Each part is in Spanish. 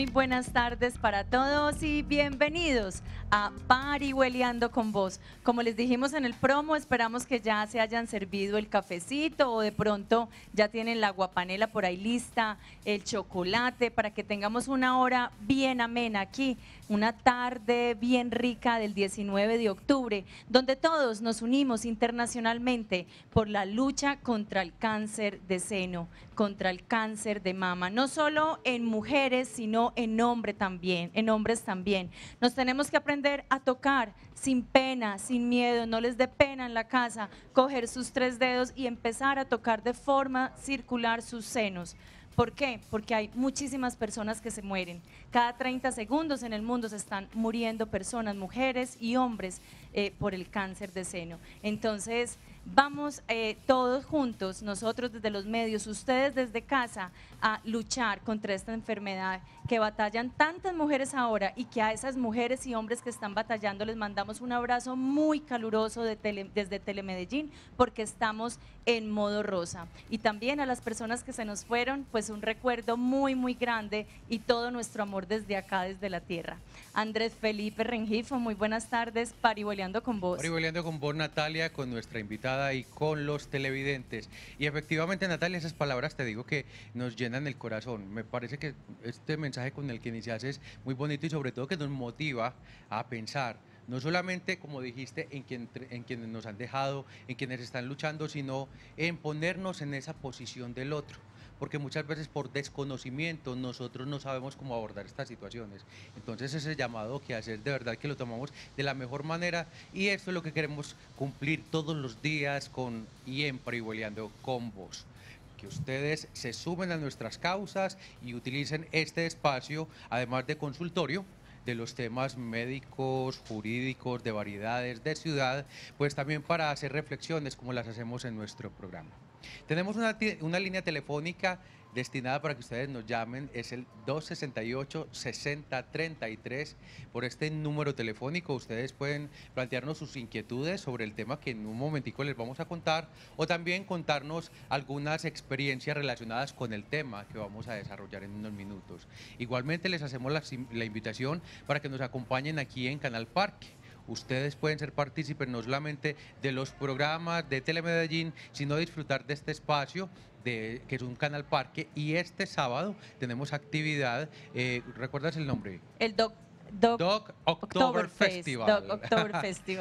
Muy buenas tardes para todos y bienvenidos a Parihueleando con vos. Como les dijimos en el promo, esperamos que ya se hayan servido el cafecito o de pronto ya tienen la guapanela por ahí lista, el chocolate, para que tengamos una hora bien amena aquí, una tarde bien rica del 19 de octubre, donde todos nos unimos internacionalmente por la lucha contra el cáncer de seno contra el cáncer de mama, no solo en mujeres, sino en hombres también, en hombres también. Nos tenemos que aprender a tocar sin pena, sin miedo, no les dé pena en la casa, coger sus tres dedos y empezar a tocar de forma circular sus senos. ¿Por qué? Porque hay muchísimas personas que se mueren. Cada 30 segundos en el mundo se están muriendo personas, mujeres y hombres, eh, por el cáncer de seno. Entonces, vamos eh, todos juntos, nosotros desde los medios, ustedes desde casa, a luchar contra esta enfermedad que batallan tantas mujeres ahora y que a esas mujeres y hombres que están batallando les mandamos un abrazo muy caluroso de desde Telemedellín porque estamos en modo rosa. Y también a las personas que se nos fueron, pues un recuerdo muy, muy grande y todo nuestro amor desde acá, desde la tierra. Andrés Felipe Rengifo, muy buenas tardes, pariboleando con vos. Pariboleando con vos, Natalia, con nuestra invitada y con los televidentes. Y efectivamente, Natalia, esas palabras te digo que nos llenan el corazón. Me parece que este mensaje mensaje con el que inicias es muy bonito y sobre todo que nos motiva a pensar, no solamente, como dijiste, en, quien, en quienes nos han dejado, en quienes están luchando, sino en ponernos en esa posición del otro porque muchas veces por desconocimiento nosotros no sabemos cómo abordar estas situaciones. Entonces ese llamado que hacer de verdad que lo tomamos de la mejor manera y esto es lo que queremos cumplir todos los días con y en con vos que ustedes se sumen a nuestras causas y utilicen este espacio, además de consultorio, de los temas médicos, jurídicos, de variedades, de ciudad, pues también para hacer reflexiones como las hacemos en nuestro programa. Tenemos una, línea telefónica destinada para que ustedes nos llamen es el 268-6033. Por este número telefónico ustedes pueden plantearnos sus inquietudes sobre el tema que en un momentico les vamos a contar o también contarnos algunas experiencias relacionadas con el tema que vamos a desarrollar en unos minutos. Igualmente les hacemos la, invitación para que nos acompañen aquí en Canal Parque ustedes pueden ser partícipes no solamente de los programas de Telemedellín, sino disfrutar de este espacio que es un canal parque. Y este sábado tenemos actividad, eh, ¿recuerdas el nombre? El doc. October, Festival.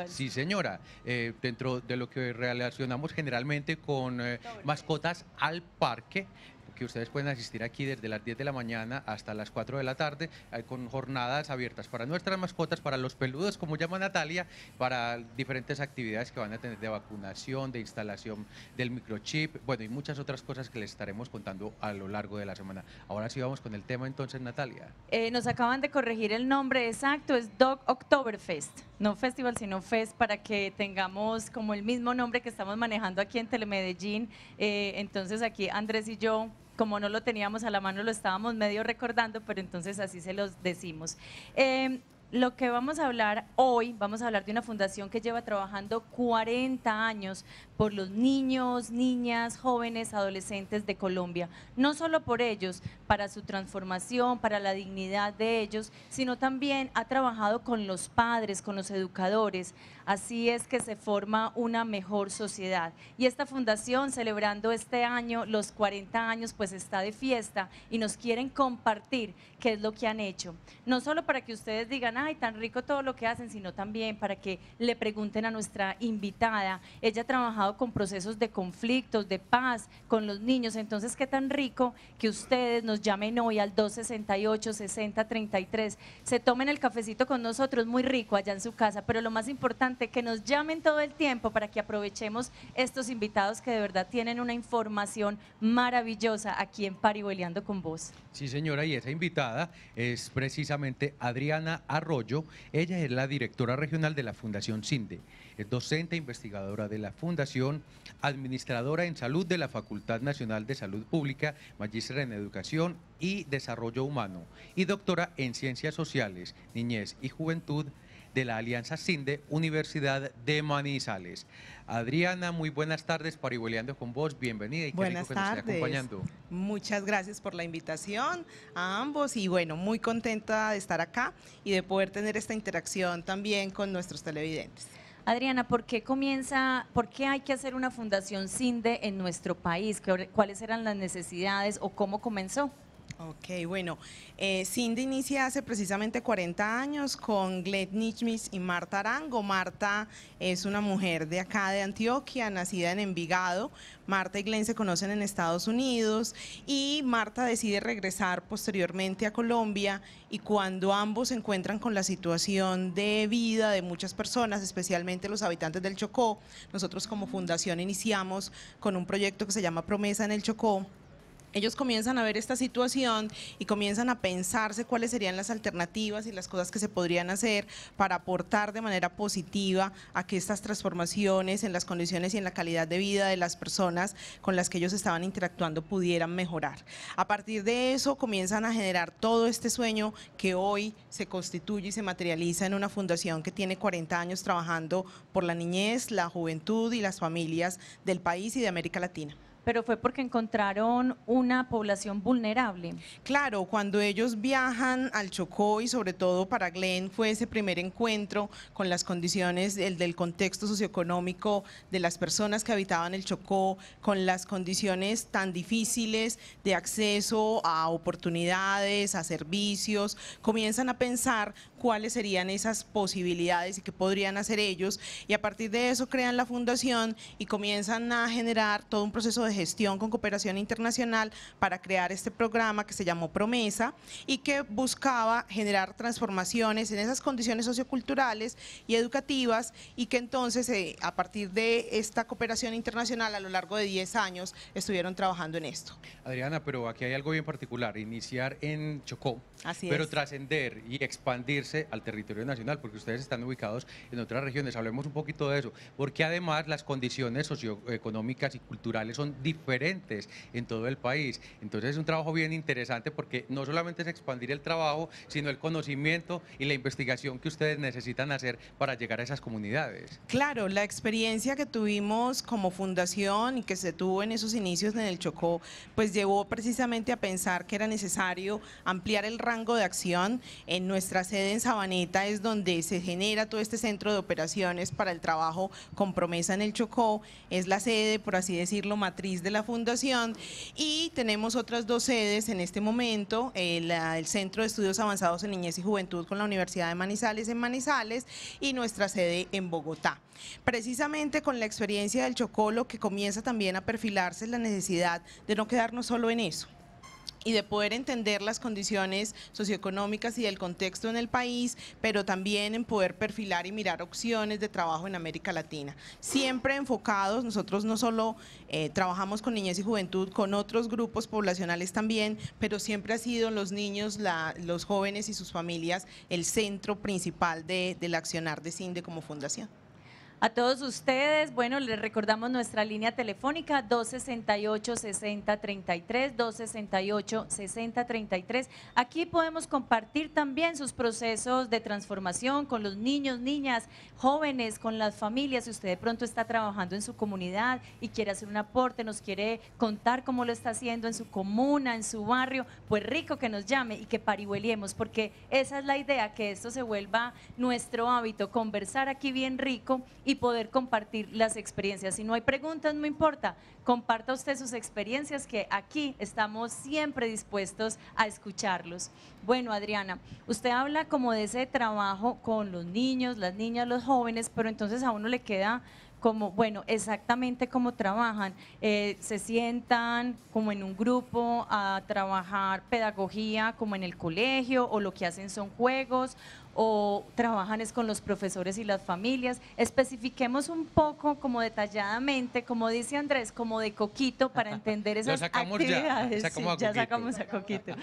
sí, señora. Eh, dentro de lo que relacionamos generalmente con eh, mascotas al parque, que ustedes pueden asistir aquí desde las 10 de la mañana hasta las 4 de la tarde eh, con jornadas abiertas para nuestras mascotas, para los peludos, como llama Natalia, para diferentes actividades que van a tener de vacunación, de instalación del microchip, bueno, y muchas otras cosas que les estaremos contando a lo largo de la semana. Ahora sí vamos con el tema entonces, Natalia. Eh, nos acaban de corregir el nombre exacto, es Dog Oktoberfest, no festival, sino fest para que tengamos como el mismo nombre que estamos manejando aquí en Telemedellín. Eh, entonces aquí Andrés y yo como no lo teníamos a la mano, lo estábamos medio recordando, pero entonces así se los decimos. Em, lo que vamos a hablar hoy, vamos a hablar de una fundación que lleva trabajando 40 años por los niños, niñas, jóvenes, adolescentes de Colombia. No solo por ellos, para su transformación, para la dignidad de ellos, sino también ha trabajado con los padres, con los educadores, Así es que se forma una mejor sociedad. Y esta fundación, celebrando este año los 40 años, pues está de fiesta y nos quieren compartir qué es lo que han hecho. No solo para que ustedes digan, ay, tan rico todo lo que hacen, sino también para que le pregunten a nuestra invitada. Ella ha trabajado con procesos de conflictos, de paz, con los niños. Entonces, qué tan rico que ustedes nos llamen hoy al 268-6033. Se tomen el cafecito con nosotros, muy rico allá en su casa, pero lo más importante que nos llamen todo el tiempo para que aprovechemos estos invitados que de verdad tienen una información maravillosa aquí en Pariboleando con vos. Sí, señora, y esa invitada es precisamente Adriana Arroyo. Ella es la directora regional de la Fundación CINDE, es docente e investigadora de la Fundación, administradora en salud de la Facultad Nacional de Salud Pública, magistra en Educación y Desarrollo Humano y doctora en Ciencias Sociales, Niñez y Juventud de la Alianza CINDE, Universidad de Manizales. Adriana, muy buenas tardes, Pariboleando con vos, bienvenida y qué rico que nos esté acompañando. Muchas gracias por la invitación a ambos y bueno, muy contenta de estar acá y de poder tener esta interacción también con nuestros televidentes. Adriana, ¿por qué comienza, por qué hay que hacer una fundación CINDE en nuestro país? ¿Cuáles eran las necesidades o cómo comenzó? Ok, bueno, eh, Cindy inicia hace precisamente 40 años con Glen Nichmis y Marta Arango. Marta es una mujer de acá de Antioquia, nacida en Envigado. Marta y Glenn se conocen en Estados Unidos y Marta decide regresar posteriormente a Colombia y cuando ambos se encuentran con la situación de vida de muchas personas, especialmente los habitantes del Chocó, nosotros como fundación iniciamos con un proyecto que se llama Promesa en el Chocó ellos comienzan a ver esta situación y comienzan a pensarse cuáles serían las alternativas y las cosas que se podrían hacer para aportar de manera positiva a que estas transformaciones en las condiciones y en la calidad de vida de las personas con las que ellos estaban interactuando pudieran mejorar. A partir de eso comienzan a generar todo este sueño que hoy se constituye y se materializa en una fundación que tiene 40 años trabajando por la niñez, la juventud y las familias del país y de América Latina pero fue porque encontraron una población vulnerable. Claro, cuando ellos viajan al Chocó y sobre todo para Glenn fue ese primer encuentro con las condiciones del contexto socioeconómico de las personas que habitaban el Chocó, con las condiciones tan difíciles de acceso a oportunidades, a servicios, comienzan a pensar cuáles serían esas posibilidades y qué podrían hacer ellos. Y a partir de eso crean la fundación y comienzan a generar todo un proceso de gestión con cooperación internacional para crear este programa que se llamó Promesa y que buscaba generar transformaciones en esas condiciones socioculturales y educativas y que entonces eh, a partir de esta cooperación internacional a lo largo de 10 años estuvieron trabajando en esto. Adriana, pero aquí hay algo bien particular, iniciar en Chocó, pero trascender y expandirse al territorio nacional, porque ustedes están ubicados en otras regiones. Hablemos un poquito de eso, porque además las condiciones socioeconómicas y culturales son diferentes en todo el país. Entonces es un trabajo bien interesante porque no solamente es expandir el trabajo, sino el conocimiento y la investigación que ustedes necesitan hacer para llegar a esas comunidades. Claro, la experiencia que tuvimos como fundación y que se tuvo en esos inicios en el Chocó, pues llevó precisamente a pensar que era necesario ampliar el rango de acción en nuestras sedes Sabaneta es donde se genera todo este centro de operaciones para el trabajo con promesa en el Chocó, es la sede, por así decirlo, matriz de la fundación y tenemos otras dos sedes en este momento, eh, el, el Centro de Estudios Avanzados en Niñez y Juventud con la Universidad de Manizales en Manizales y nuestra sede en Bogotá. Precisamente con la experiencia del Chocó lo que comienza también a perfilarse es la necesidad de no quedarnos solo en eso y de poder entender las condiciones socioeconómicas y del contexto en el país, pero también en poder perfilar y mirar opciones de trabajo en América Latina. Siempre enfocados, nosotros no solo eh, trabajamos con niñez y juventud, con otros grupos poblacionales también, pero siempre ha sido los niños, los jóvenes y sus familias el centro principal de, del accionar de CINDE como fundación. A todos ustedes, bueno, les recordamos nuestra línea telefónica 268-6033, 268-6033. Aquí podemos compartir también sus procesos de transformación con los niños, niñas, jóvenes, con las familias. Si usted de pronto está trabajando en su comunidad y quiere hacer un aporte, nos quiere contar cómo lo está haciendo en su comuna, en su barrio, pues rico que nos llame y que parihueliemos, porque esa es la idea, que esto se vuelva nuestro hábito, conversar aquí bien rico y poder compartir las experiencias. Si no hay preguntas, no importa, comparta usted sus experiencias que aquí estamos siempre dispuestos a escucharlos. Bueno, Adriana, usted habla como de ese trabajo con los niños, las niñas, los jóvenes, pero entonces a uno le queda como, bueno, exactamente como trabajan. Eh, se sientan como en un grupo a trabajar pedagogía como en el colegio o lo que hacen son juegos o trabajan es con los profesores y las familias. Especifiquemos un poco como detalladamente, como dice Andrés, como de coquito para entender esas actividades. Ya, sacamos a coquito.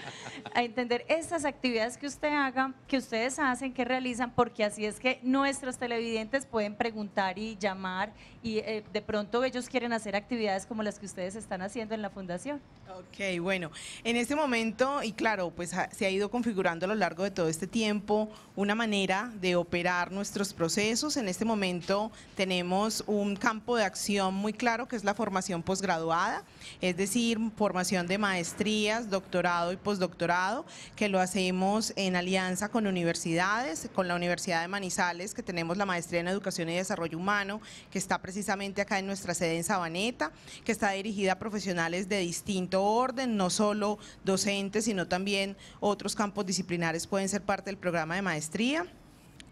A entender esas actividades que usted haga, que ustedes hacen, que realizan, porque así es que nuestros televidentes pueden preguntar y llamar y eh, de pronto ellos quieren hacer actividades como las que ustedes están haciendo en la fundación. Ok, bueno, en este momento, y claro, pues ah, se ha ido configurando a lo largo de todo este tiempo una manera de operar nuestros procesos. En este momento tenemos un campo de acción muy claro que es la formación posgraduada, es decir, formación de maestrías, doctorado y postdoctorado, que lo hacemos en alianza con universidades, con la Universidad de Manizales, que tenemos la maestría en Educación y Desarrollo Humano, que que está precisamente acá en nuestra sede en Sabaneta, que está dirigida a profesionales de distinto orden, no solo docentes, sino también otros campos disciplinares pueden ser parte del programa de maestría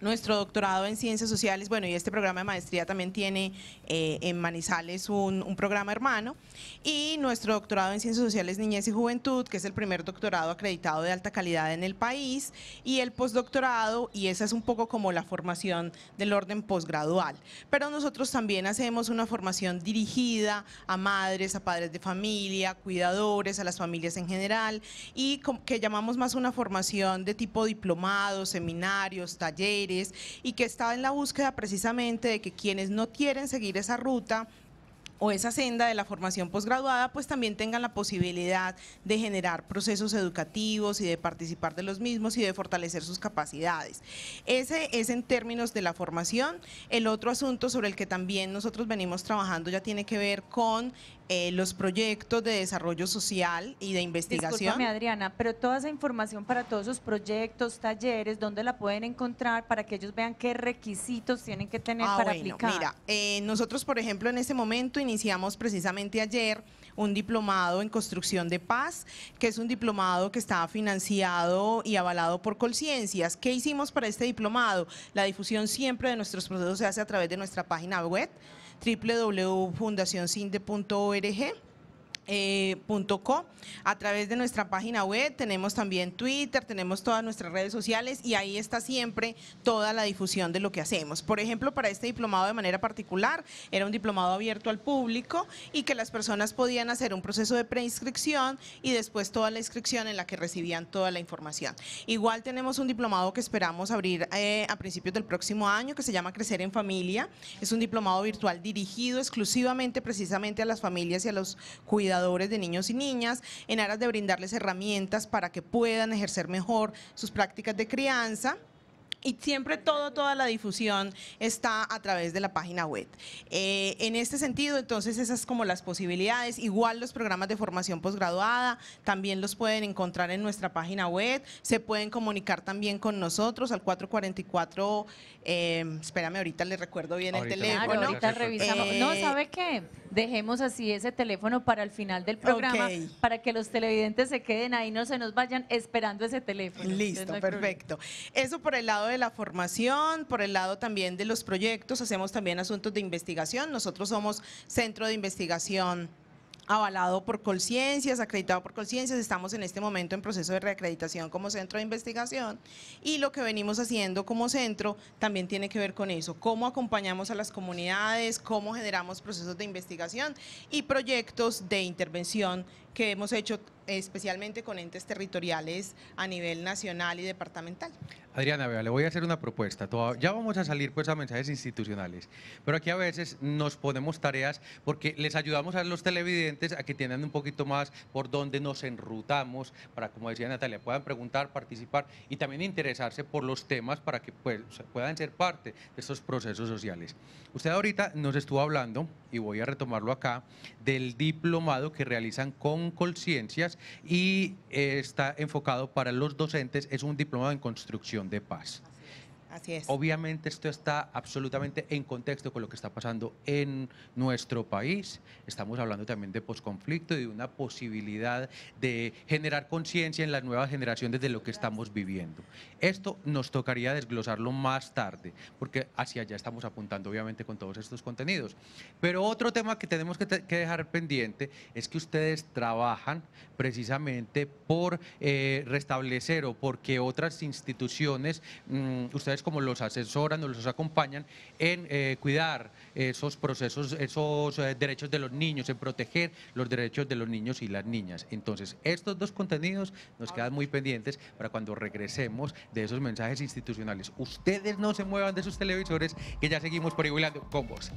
nuestro doctorado en ciencias sociales, bueno, y este programa de maestría también tiene eh, en Manizales un, programa hermano, y nuestro doctorado en ciencias sociales, niñez y juventud, que es el primer doctorado acreditado de alta calidad en el país, y el postdoctorado, y esa es un poco como la formación del orden postgradual Pero nosotros también hacemos una formación dirigida a madres, a padres de familia, cuidadores, a las familias en general, y que llamamos más una formación de tipo diplomado, seminarios, talleres, y que está en la búsqueda precisamente de que quienes no quieren seguir esa ruta o esa senda de la formación posgraduada, pues también tengan la posibilidad de generar procesos educativos y de participar de los mismos y de fortalecer sus capacidades. Ese es en términos de la formación. El otro asunto sobre el que también nosotros venimos trabajando ya tiene que ver con eh, los proyectos de desarrollo social y de investigación. Discúlpame, Adriana, pero toda esa información para todos esos proyectos, talleres, ¿dónde la pueden encontrar para que ellos vean qué requisitos tienen que tener ah, para bueno, aplicar? Mira, eh, nosotros, por ejemplo, en este momento iniciamos precisamente ayer un diplomado en construcción de paz, que es un diplomado que está financiado y avalado por Colciencias. ¿Qué hicimos para este diplomado? La difusión siempre de nuestros procesos se hace a través de nuestra página web www.fundacioncinde.org a través de nuestra página web, tenemos también Twitter, tenemos todas nuestras redes sociales y ahí está siempre toda la difusión de lo que hacemos. Por ejemplo, para este diplomado de manera particular, era un diplomado abierto al público y que las personas podían hacer un proceso de preinscripción y después toda la inscripción en la que recibían toda la información. Igual tenemos un diplomado que esperamos abrir a principios del próximo año que se llama Crecer en Familia. Es un diplomado virtual dirigido exclusivamente precisamente a las familias y a los cuidados de niños y niñas en aras de brindarles herramientas para que puedan ejercer mejor sus prácticas de crianza y siempre todo, toda la difusión está a través de la página web. Eh, en este sentido, entonces, esas como las posibilidades. Igual los programas de formación posgraduada también los pueden encontrar en nuestra página web. Se pueden comunicar también con nosotros al 444. Eh, em, espérame, ahorita le recuerdo bien el teléfono. no, eh, ¿sabe qué? Dejemos así ese teléfono para el final del programa, para que los televidentes se queden ahí, no se nos vayan esperando ese teléfono. Listo, perfecto. Eso por el lado de la formación, por el lado también de los proyectos, hacemos también asuntos de investigación. Nosotros somos centro de investigación avalado por Colciencias, acreditado por Colciencias, estamos en este momento en proceso de reacreditación como centro de investigación y lo que venimos haciendo como centro también tiene que ver con eso, cómo acompañamos a las comunidades, cómo generamos procesos de investigación y proyectos de intervención que hemos hecho especialmente con entes territoriales a nivel nacional y departamental. Adriana, vea, le voy a hacer una propuesta. Ya vamos a salir pues a mensajes institucionales, pero aquí a veces nos ponemos tareas porque les ayudamos a los televidentes a que tengan un poquito más por dónde nos enrutamos para, como decía Natalia, puedan preguntar, participar y también interesarse por los temas para que pues, puedan ser parte de estos procesos sociales. Usted ahorita nos estuvo hablando, y voy a retomarlo acá, del diplomado que realizan con conciencias y eh, está enfocado para los docentes, es un diplomado en construcción de paz. Así es. Obviamente esto está absolutamente en contexto con lo que está pasando en nuestro país. Estamos hablando también de posconflicto y de una posibilidad de generar conciencia en las nuevas generaciones de lo que estamos viviendo. Esto nos tocaría desglosarlo más tarde, porque hacia allá estamos apuntando obviamente con todos estos contenidos. Pero otro tema que tenemos que, dejar pendiente es que ustedes trabajan precisamente por eh, restablecer o porque otras instituciones, mm, ustedes como los asesoran o los acompañan en eh, cuidar esos procesos, esos eh, derechos de los niños, en proteger los derechos de los niños y las niñas. Entonces, estos dos contenidos nos quedan muy pendientes para cuando regresemos de esos mensajes institucionales. Ustedes no se muevan de sus televisores, que ya seguimos por igual con vos.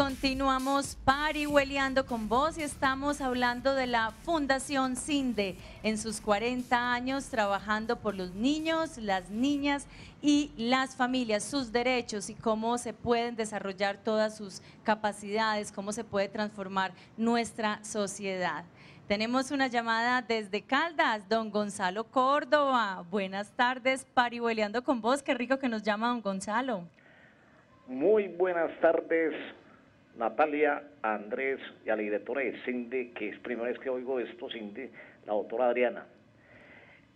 Continuamos parihueleando con vos y estamos hablando de la Fundación CINDE en sus 40 años trabajando por los niños, las niñas y las familias, sus derechos y cómo se pueden desarrollar todas sus capacidades, cómo se puede transformar nuestra sociedad. Tenemos una llamada desde Caldas, don Gonzalo Córdoba. Buenas tardes, parihueleando con vos. Qué rico que nos llama don Gonzalo. Muy buenas tardes, Natalia, Andrés y a la directora de CINDE, que es primera vez que oigo esto, CINDE, la doctora Adriana.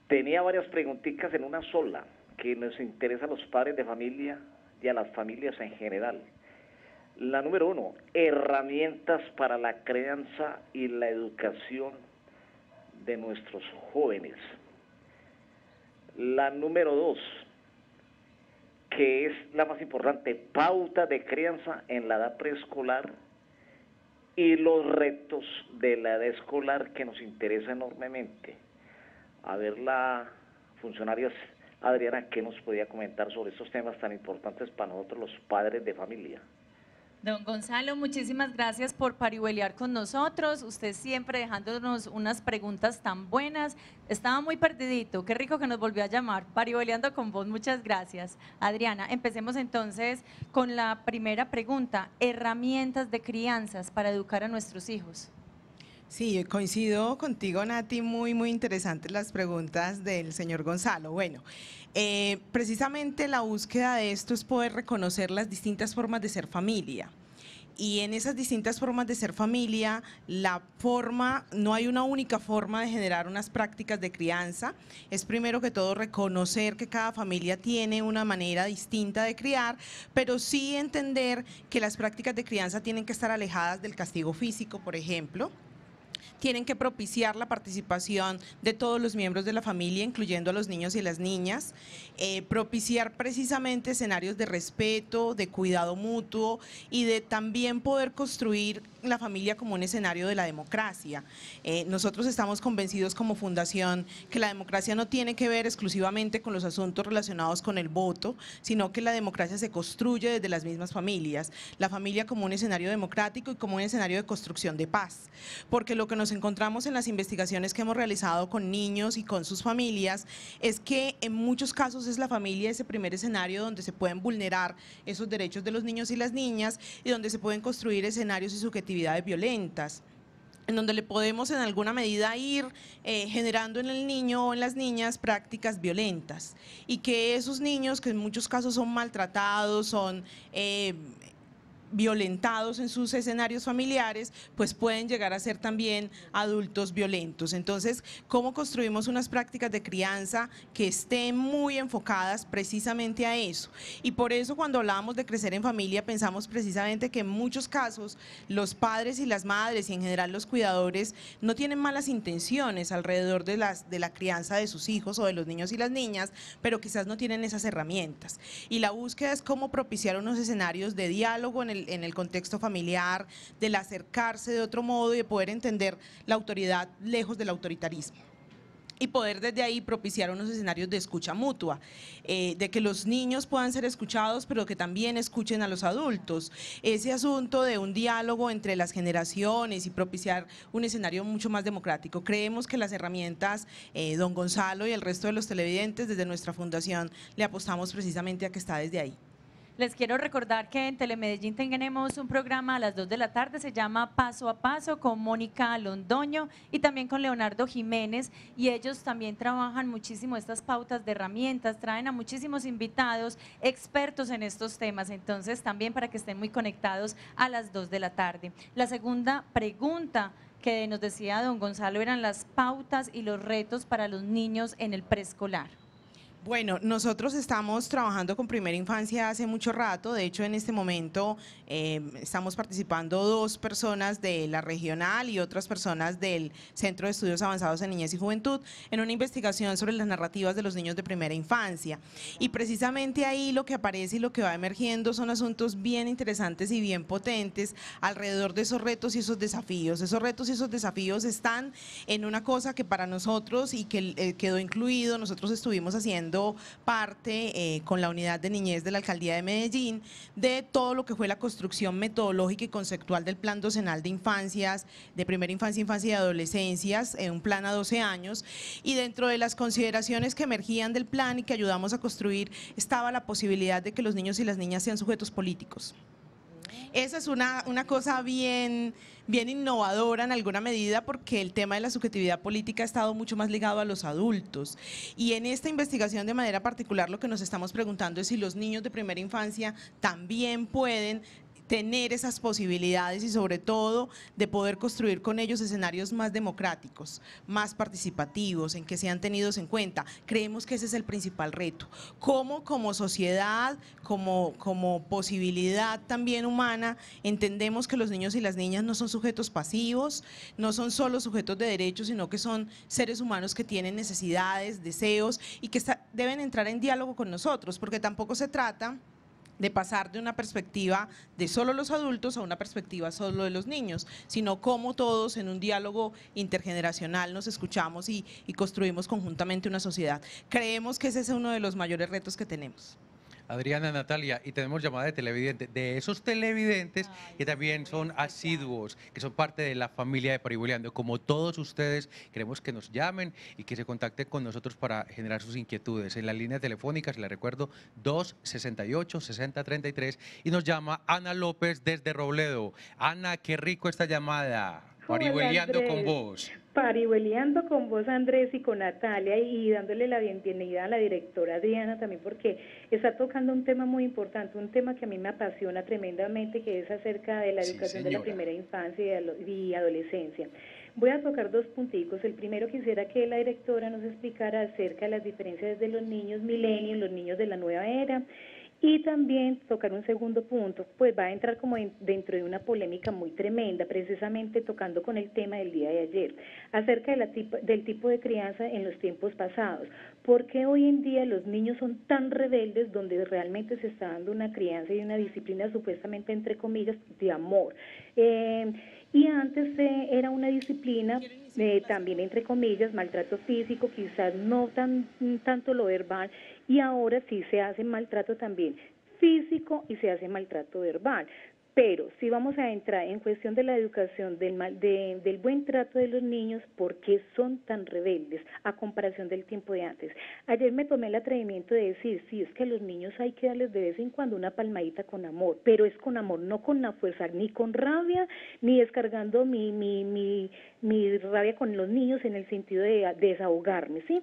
Tenía varias preguntitas en una sola, que nos interesa a los padres de familia y a las familias en general. La número uno, herramientas para la crianza y la educación de nuestros jóvenes. La número dos, que es la más importante, pauta de crianza en la edad preescolar y los retos de la edad escolar que nos interesa enormemente. A ver la funcionaria Adriana, ¿qué nos podía comentar sobre estos temas tan importantes para nosotros los padres de familia? Don Gonzalo, muchísimas gracias por parihuelear con nosotros. Usted siempre dejándonos unas preguntas tan buenas. Estaba muy perdidito. Qué rico que nos volvió a llamar. Parihueleando con vos, muchas gracias. Adriana, empecemos entonces con la primera pregunta. Herramientas de crianzas para educar a nuestros hijos. Sí, coincido contigo, Nati, muy, muy interesantes las preguntas del señor Gonzalo. Bueno, eh, precisamente la búsqueda de esto es poder reconocer las distintas formas de ser familia. Y en esas distintas formas de ser familia, la forma, no hay una única forma de generar unas prácticas de crianza. Es primero que todo reconocer que cada familia tiene una manera distinta de criar, pero sí entender que las prácticas de crianza tienen que estar alejadas del castigo físico, por ejemplo tienen que propiciar la participación de todos los miembros de la familia, incluyendo a los niños y las niñas, eh, propiciar precisamente escenarios de respeto, de cuidado mutuo y de también poder construir la familia como un escenario de la democracia. Eh, nosotros estamos convencidos como fundación que la democracia no tiene que ver exclusivamente con los asuntos relacionados con el voto, sino que la democracia se construye desde las mismas familias. La familia como un escenario democrático y como un escenario de construcción de paz. Porque lo que nos encontramos en las investigaciones que hemos realizado con niños y con sus familias es que en muchos casos es la familia ese primer escenario donde se pueden vulnerar esos derechos de los niños y las niñas y donde se pueden construir escenarios y subjetivos actividades violentas en donde le podemos en alguna medida ir eh, generando en el niño o en las niñas prácticas violentas y que esos niños que en muchos casos son maltratados, son eh, violentados en sus escenarios familiares, pues pueden llegar a ser también adultos violentos. Entonces, ¿cómo construimos unas prácticas de crianza que estén muy enfocadas precisamente a eso? Y por eso cuando hablábamos de crecer en familia, pensamos precisamente que en muchos casos los padres y las madres y en general los cuidadores no tienen malas intenciones alrededor de, las, de la crianza de sus hijos o de los niños y las niñas, pero quizás no tienen esas herramientas. Y la búsqueda es cómo propiciar unos escenarios de diálogo en el en el contexto familiar, del acercarse de otro modo y de poder entender la autoridad lejos del autoritarismo y poder desde ahí propiciar unos escenarios de escucha mutua, eh, de que los niños puedan ser escuchados, pero que también escuchen a los adultos. Ese asunto de un diálogo entre las generaciones y propiciar un escenario mucho más democrático. Creemos que las herramientas, eh, don Gonzalo y el resto de los televidentes, desde nuestra fundación, le apostamos precisamente a que está desde ahí. Les quiero recordar que en Telemedellín tenemos un programa a las 2 de la tarde, se llama Paso a Paso con Mónica Londoño y también con Leonardo Jiménez y ellos también trabajan muchísimo estas pautas de herramientas, traen a muchísimos invitados expertos en estos temas, entonces también para que estén muy conectados a las 2 de la tarde. La segunda pregunta que nos decía don Gonzalo eran las pautas y los retos para los niños en el preescolar. Bueno, nosotros estamos trabajando con Primera Infancia hace mucho rato, de hecho en este momento eh, estamos participando dos personas de la regional y otras personas del Centro de Estudios Avanzados en Niñez y Juventud en una investigación sobre las narrativas de los niños de primera infancia. Y precisamente ahí lo que aparece y lo que va emergiendo son asuntos bien interesantes y bien potentes alrededor de esos retos y esos desafíos. Esos retos y esos desafíos están en una cosa que para nosotros y que eh, quedó incluido, nosotros estuvimos haciendo parte eh, con la unidad de niñez de la alcaldía de Medellín de todo lo que fue la construcción metodológica y conceptual del plan docenal de infancias, de primera infancia, infancia y adolescencias, un plan a 12 años. Y dentro de las consideraciones que emergían del plan y que ayudamos a construir, estaba la posibilidad de que los niños y las niñas sean sujetos políticos. Esa es una, cosa bien, bien innovadora en alguna medida porque el tema de la subjetividad política ha estado mucho más ligado a los adultos. Y en esta investigación de manera particular lo que nos estamos preguntando es si los niños de primera infancia también pueden tener esas posibilidades y sobre todo de poder construir con ellos escenarios más democráticos, más participativos, en que sean tenidos en cuenta. Creemos que ese es el principal reto. ¿Cómo como sociedad, como, como posibilidad también humana, entendemos que los niños y las niñas no son sujetos pasivos, no son solo sujetos de derechos, sino que son seres humanos que tienen necesidades, deseos y que deben entrar en diálogo con nosotros, porque tampoco se trata de pasar de una perspectiva de solo los adultos a una perspectiva solo de los niños, sino cómo todos en un diálogo intergeneracional nos escuchamos y, y construimos conjuntamente una sociedad. Creemos que ese es uno de los mayores retos que tenemos. Adriana Natalia, y tenemos llamada de televidente, de esos televidentes que también son asiduos, que son parte de la familia de Paribuleando. Como todos ustedes, queremos que nos llamen y que se contacten con nosotros para generar sus inquietudes. En la línea telefónica, se la recuerdo, 268-6033, y nos llama Ana López desde Robledo. Ana, qué rico esta llamada. Parihueleando con vos. Parihueleando con vos, Andrés, y con Natalia, y dándole la bienvenida a la directora Diana también, porque está tocando un tema muy importante, un tema que a mí me apasiona tremendamente, que es acerca de la educación de la primera infancia y adolescencia. Voy a tocar dos punticos. El primero quisiera que la directora nos explicara acerca de las diferencias de los niños milenios, los niños de la nueva era, y también tocar un segundo punto, pues va a entrar como dentro de una polémica muy tremenda, precisamente tocando con el tema del día de ayer, acerca del tipo de crianza en los tiempos pasados. ¿Por qué hoy en día los niños son tan rebeldes donde realmente se está dando una crianza y una disciplina supuestamente, entre comillas, de amor? Eh, y antes eh, era una disciplina eh, también, entre comillas, maltrato físico, quizás no tan, mm, tanto lo verbal, y ahora sí se hace maltrato también físico y se hace maltrato verbal. Pero si vamos a entrar en cuestión de la educación, del, del buen trato de los niños, ¿por qué son tan rebeldes a comparación del tiempo de antes? Ayer me tomé el atrevimiento de decir, sí, es que a los niños hay que darles de vez en cuando una palmadita con amor, pero es con amor, no con la fuerza, ni con rabia, ni descargando mi, mi, mi, mi rabia con los niños en el sentido de desahogarme, ¿sí?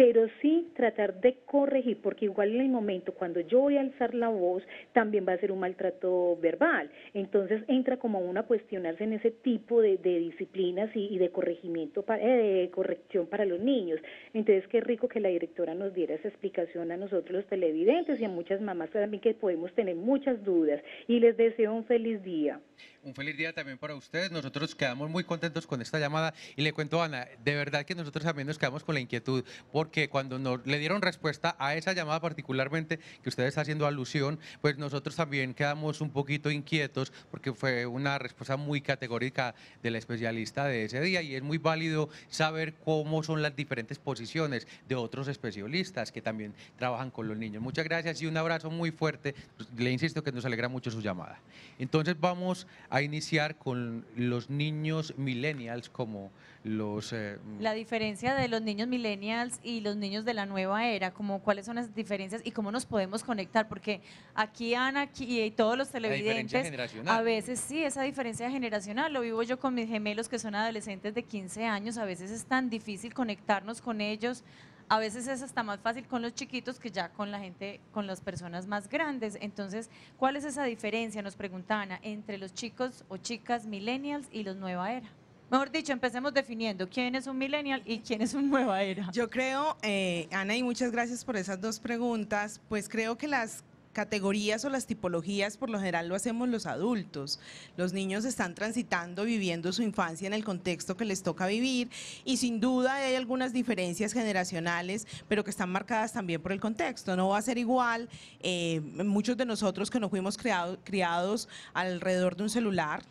pero sí tratar de corregir, porque igual en el momento cuando yo voy a alzar la voz, también va a ser un maltrato verbal. Entonces entra como una cuestionarse en ese tipo de, disciplinas y, de corregimiento, eh, de corrección para los niños. Entonces qué rico que la directora nos diera esa explicación a nosotros los televidentes y a muchas mamás también que podemos tener muchas dudas. Y les deseo un feliz día un feliz día también para ustedes. Nosotros quedamos muy contentos con esta llamada y le cuento, Ana, de verdad que nosotros también nos quedamos con la inquietud porque cuando nos, le dieron respuesta a esa llamada particularmente que usted está haciendo alusión, pues nosotros también quedamos un poquito inquietos porque fue una respuesta muy categórica de la especialista de ese día y es muy válido saber cómo son las diferentes posiciones de otros especialistas que también trabajan con los niños. Muchas gracias y un abrazo muy fuerte. Le insisto que nos alegra mucho su llamada. Entonces vamos a iniciar con los niños millennials como los... Eh, mm, la diferencia de los niños millennials y los niños de la nueva era, como cuáles son las diferencias y cómo nos podemos conectar, porque aquí Ana aquí, y todos los televidentes, a veces sí, esa diferencia generacional, lo vivo yo con mis gemelos que son adolescentes de 15 años, a veces es tan difícil conectarnos con ellos a veces es hasta más fácil con los chiquitos que ya con la gente, con las personas más grandes. Entonces, ¿cuál es esa diferencia, nos pregunta Ana, entre los chicos o chicas millennials y los nueva era? Mejor dicho, empecemos definiendo quién es un millennial y quién es un nueva era. Yo creo, eh, Ana, y muchas gracias por esas dos preguntas, pues creo que las categorías o las tipologías por lo general lo hacemos los adultos. Los niños están transitando, viviendo su infancia en el contexto que les toca vivir y sin duda hay algunas diferencias generacionales, pero que están marcadas también por el contexto. No va a ser igual eh, muchos de nosotros que nos fuimos criados alrededor de un celular,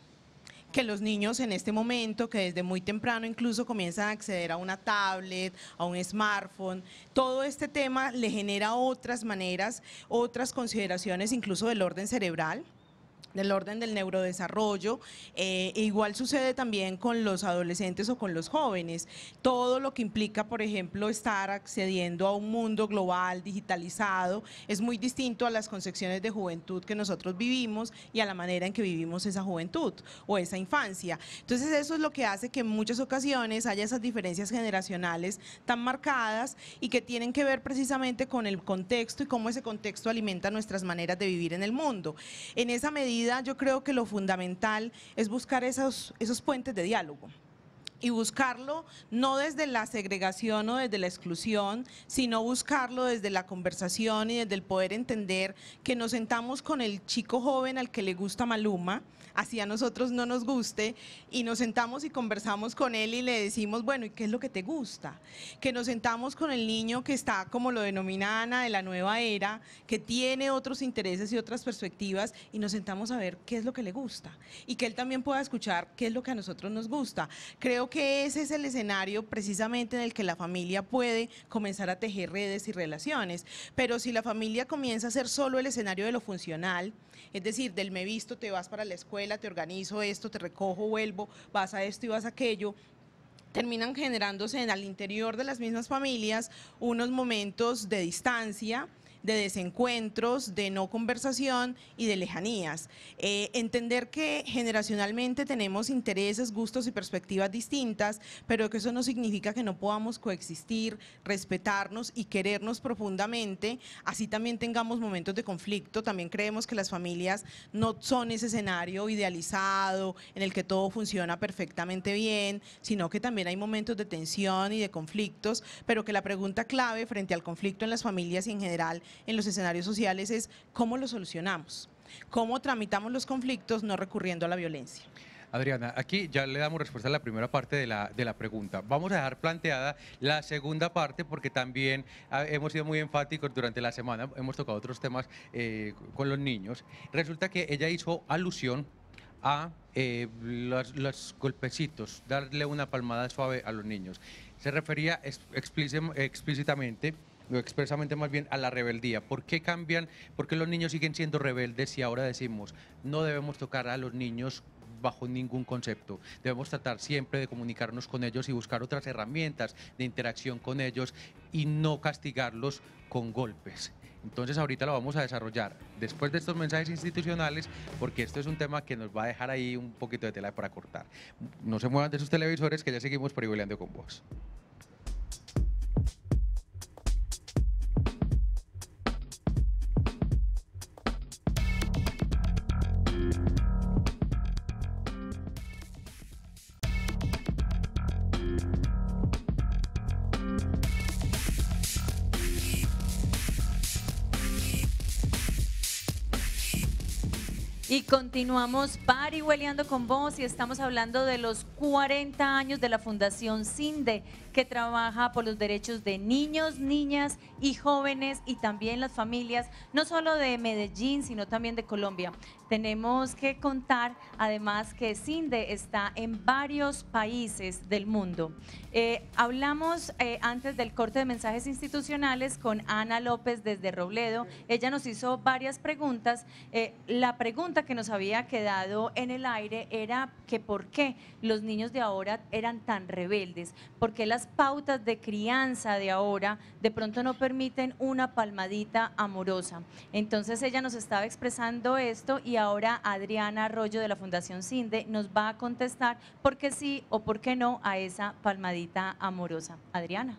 que los niños en este momento, que desde muy temprano incluso comienzan a acceder a una tablet, a un smartphone, todo este tema le genera otras maneras, otras consideraciones incluso del orden cerebral del orden del neurodesarrollo. Eh, e igual sucede también con los adolescentes o con los jóvenes. Todo lo que implica, por ejemplo, estar accediendo a un mundo global, digitalizado, es muy distinto a las concepciones de juventud que nosotros vivimos y a la manera en que vivimos esa juventud o esa infancia. Entonces eso es lo que hace que en muchas ocasiones haya esas diferencias generacionales tan marcadas y que tienen que ver precisamente con el contexto y cómo ese contexto alimenta nuestras maneras de vivir en el mundo. En esa medida, yo creo que lo fundamental es buscar esos, esos puentes de diálogo y buscarlo no desde la segregación o desde la exclusión, sino buscarlo desde la conversación y desde el poder entender que nos sentamos con el chico joven al que le gusta Maluma, así a nosotros no nos guste, y nos sentamos y conversamos con él y le decimos, bueno, ¿y qué es lo que te gusta? Que nos sentamos con el niño que está, como lo denomina Ana, de la nueva era, que tiene otros intereses y otras perspectivas, y nos sentamos a ver qué es lo que le gusta, y que él también pueda escuchar qué es lo que a nosotros nos gusta. Creo que ese es el escenario precisamente en el que la familia puede comenzar a tejer redes y relaciones. Pero si la familia comienza a ser solo el escenario de lo funcional, es decir, del me visto, te vas para la escuela, te organizo esto, te recojo, vuelvo, vas a esto y vas a aquello, terminan generándose en el interior de las mismas familias unos momentos de distancia, de desencuentros, de no conversación y de lejanías. Eh, entender que generacionalmente tenemos intereses, gustos y perspectivas distintas, pero que eso no significa que no podamos coexistir, respetarnos y querernos profundamente. Así también tengamos momentos de conflicto. También creemos que las familias no son ese escenario idealizado en el que todo funciona perfectamente bien, sino que también hay momentos de tensión y de conflictos, pero que la pregunta clave frente al conflicto en las familias en general en los escenarios sociales es cómo lo solucionamos, cómo tramitamos los conflictos no recurriendo a la violencia. Adriana, aquí ya le damos respuesta a la primera parte de la, de la pregunta. Vamos a dejar planteada la segunda parte porque también ah, hemos sido muy enfáticos durante la semana, hemos tocado otros temas eh, con los niños. Resulta que ella hizo alusión a eh, los, golpecitos, darle una palmada suave a los niños. Se refería explícitamente expresamente más bien a la rebeldía. ¿Por qué cambian? ¿Por qué los niños siguen siendo rebeldes si ahora decimos no debemos tocar a los niños bajo ningún concepto. Debemos tratar siempre de comunicarnos con ellos y buscar otras herramientas de interacción con ellos y no castigarlos con golpes. Entonces ahorita lo vamos a desarrollar después de estos mensajes institucionales porque esto es un tema que nos va a dejar ahí un poquito de tela para cortar. No se muevan de sus televisores que ya seguimos privilegiando con vos. Continuamos parihueleando con vos y estamos hablando de los 40 años de la Fundación CINDE, que trabaja por los derechos de niños, niñas y jóvenes y también las familias, no solo de Medellín, sino también de Colombia. Tenemos que contar además que CINDE está en varios países del mundo. Eh, hablamos eh, antes del corte de mensajes institucionales con Ana López desde Robledo. Ella nos hizo varias preguntas. Eh, la pregunta que nos había quedado en el aire era que por qué los niños de ahora eran tan rebeldes, por qué las pautas de crianza de ahora de pronto no permiten una palmadita amorosa. Entonces ella nos estaba expresando esto y ahora Adriana Arroyo de la Fundación CINDE nos va a contestar por qué sí o por qué no a esa palmadita amorosa. Adriana.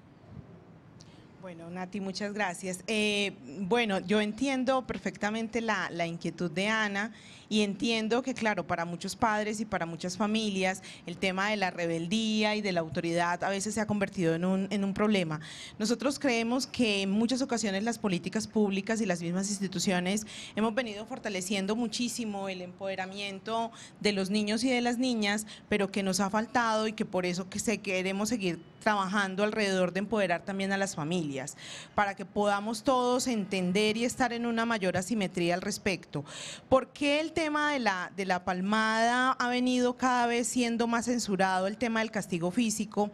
Bueno, Nati, muchas gracias. Eh, bueno, yo entiendo perfectamente la, la inquietud de Ana y entiendo que, claro, para muchos padres y para muchas familias, el tema de la rebeldía y de la autoridad a veces se ha convertido en un, en un problema. Nosotros creemos que en muchas ocasiones las políticas públicas y las mismas instituciones hemos venido fortaleciendo muchísimo el empoderamiento de los niños y de las niñas, pero que nos ha faltado y que por eso que se queremos seguir trabajando alrededor de empoderar también a las familias, para que podamos todos entender y estar en una mayor asimetría al respecto. ¿Por qué el tema de la, de la palmada ha venido cada vez siendo más censurado, el tema del castigo físico,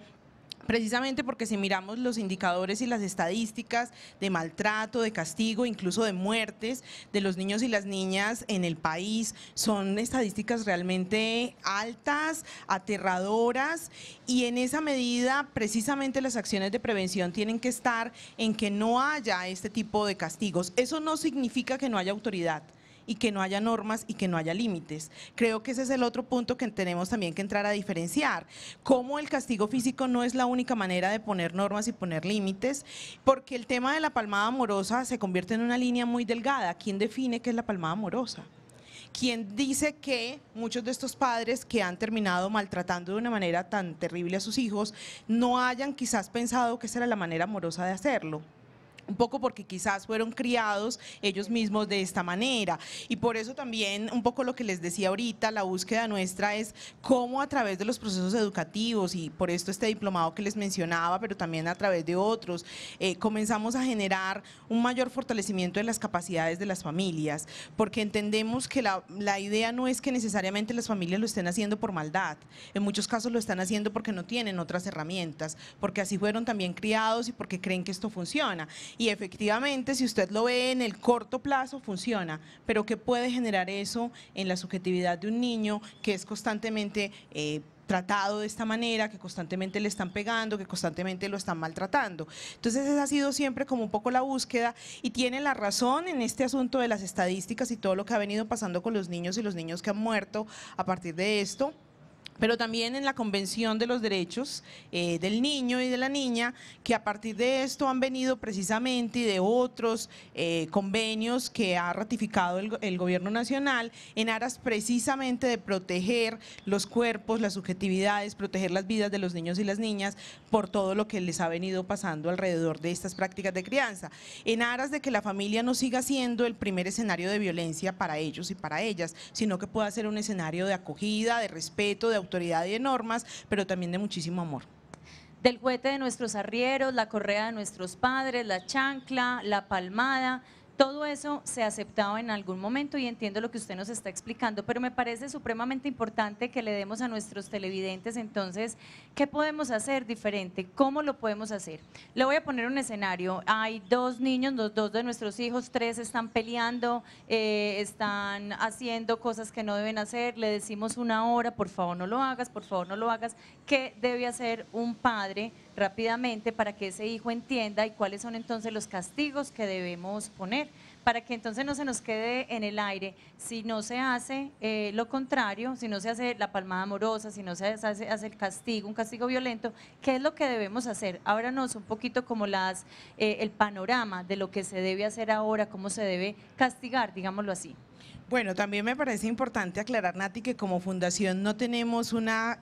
precisamente porque si miramos los indicadores y las estadísticas de maltrato, de castigo, incluso de muertes de los niños y las niñas en el país, son estadísticas realmente altas, aterradoras y en esa medida precisamente las acciones de prevención tienen que estar en que no haya este tipo de castigos. Eso no significa que no haya autoridad y que no haya normas y que no haya límites. Creo que ese es el otro punto que tenemos también que entrar a diferenciar. Cómo el castigo físico no es la única manera de poner normas y poner límites, porque el tema de la palmada amorosa se convierte en una línea muy delgada. ¿Quién define qué es la palmada amorosa? ¿Quién dice que muchos de estos padres que han terminado maltratando de una manera tan terrible a sus hijos no hayan quizás pensado que esa era la manera amorosa de hacerlo un poco porque quizás fueron criados ellos mismos de esta manera. Y por eso también un poco lo que les decía ahorita, la búsqueda nuestra es cómo a través de los procesos educativos, y por esto este diplomado que les mencionaba, pero también a través de otros, eh, comenzamos a generar un mayor fortalecimiento de las capacidades de las familias, porque entendemos que la, la idea no es que necesariamente las familias lo estén haciendo por maldad, en muchos casos lo están haciendo porque no tienen otras herramientas, porque así fueron también criados y porque creen que esto funciona. Y efectivamente, si usted lo ve en el corto plazo, funciona. Pero ¿qué puede generar eso en la subjetividad de un niño que es constantemente... Eh, tratado de esta manera, que constantemente le están pegando, que constantemente lo están maltratando. Entonces esa ha sido siempre como un poco la búsqueda y tiene la razón en este asunto de las estadísticas y todo lo que ha venido pasando con los niños y los niños que han muerto a partir de esto pero también en la Convención de los Derechos eh, del Niño y de la Niña, que a partir de esto han venido precisamente y de otros eh, convenios que ha ratificado el, el, Gobierno Nacional en aras precisamente de proteger los cuerpos, las subjetividades, proteger las vidas de los niños y las niñas por todo lo que les ha venido pasando alrededor de estas prácticas de crianza, en aras de que la familia no siga siendo el primer escenario de violencia para ellos y para ellas, sino que pueda ser un escenario de acogida, de respeto, de autoridad y de normas, pero también de muchísimo amor del juguete de nuestros arrieros, la correa de nuestros padres, la chancla, la palmada, todo eso se ha aceptado en algún momento y entiendo lo que usted nos está explicando, pero me parece supremamente importante que le demos a nuestros televidentes entonces qué podemos hacer diferente, cómo lo podemos hacer. Le voy a poner un escenario. Hay dos niños, dos de nuestros hijos, tres están peleando, eh, están haciendo cosas que no deben hacer, le decimos una hora, por favor no lo hagas, por favor no lo hagas. ¿Qué debe hacer un padre? rápidamente para que ese hijo entienda y cuáles son entonces los castigos que debemos poner, para que entonces no se nos quede en el aire. Si no se hace eh, lo contrario, si no se hace la palmada amorosa, si no se hace, el castigo, un castigo violento, ¿qué es lo que debemos hacer? Ábranos un poquito como las, eh, el panorama de lo que se debe hacer ahora, cómo se debe castigar, digámoslo así. Bueno, también me parece importante aclarar, Nati, que como fundación no tenemos una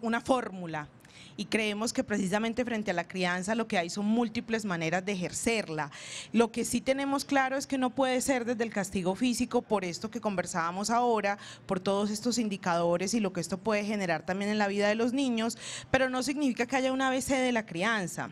una fórmula y creemos que precisamente frente a la crianza lo que hay son múltiples maneras de ejercerla. Lo que sí tenemos claro es que no puede ser desde el castigo físico por esto que conversábamos ahora, por todos estos indicadores y lo que esto puede generar también en la vida de los niños, pero no significa que haya una ABC de la crianza.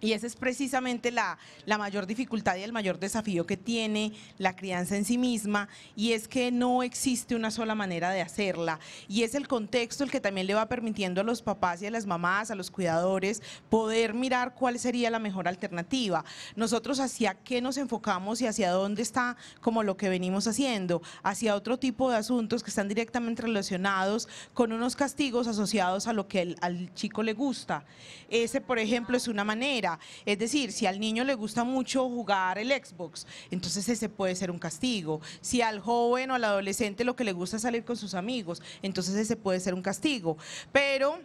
Y esa es precisamente la, la, mayor dificultad y el mayor desafío que tiene la crianza en sí misma, y es que no existe una sola manera de hacerla. Y es el contexto el que también le va permitiendo a los papás y a las mamás, a los cuidadores, poder mirar cuál sería la mejor alternativa. Nosotros hacia qué nos enfocamos y hacia dónde está como lo que venimos haciendo, hacia otro tipo de asuntos que están directamente relacionados con unos castigos asociados a lo que al chico le gusta. Ese, por ejemplo, es una manera es decir, si al niño le gusta mucho jugar el Xbox, entonces ese puede ser un castigo. Si al joven o al adolescente lo que le gusta es salir con sus amigos, entonces ese puede ser un castigo. Pero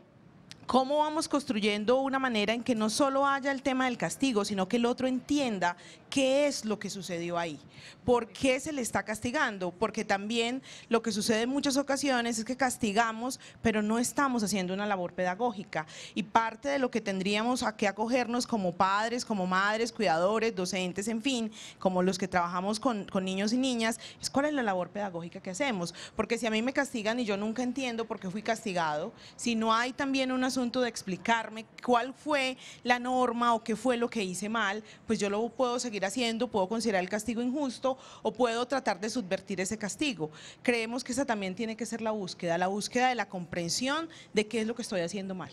cómo vamos construyendo una manera en que no solo haya el tema del castigo, sino que el otro entienda qué es lo que sucedió ahí, por qué se le está castigando, porque también lo que sucede en muchas ocasiones es que castigamos, pero no estamos haciendo una labor pedagógica. Y parte de lo que tendríamos a que acogernos como padres, como madres, cuidadores, docentes, en fin, como los que trabajamos con, con niños y niñas, es cuál es la labor pedagógica que hacemos. Porque si a mí me castigan y yo nunca entiendo por qué fui castigado, si no hay también un asunto de explicarme cuál fue la norma o qué fue lo que hice mal, pues yo lo puedo seguir haciendo, puedo considerar el castigo injusto o puedo tratar de subvertir ese castigo. Creemos que esa también tiene que ser la búsqueda, la búsqueda de la comprensión de qué es lo que estoy haciendo mal.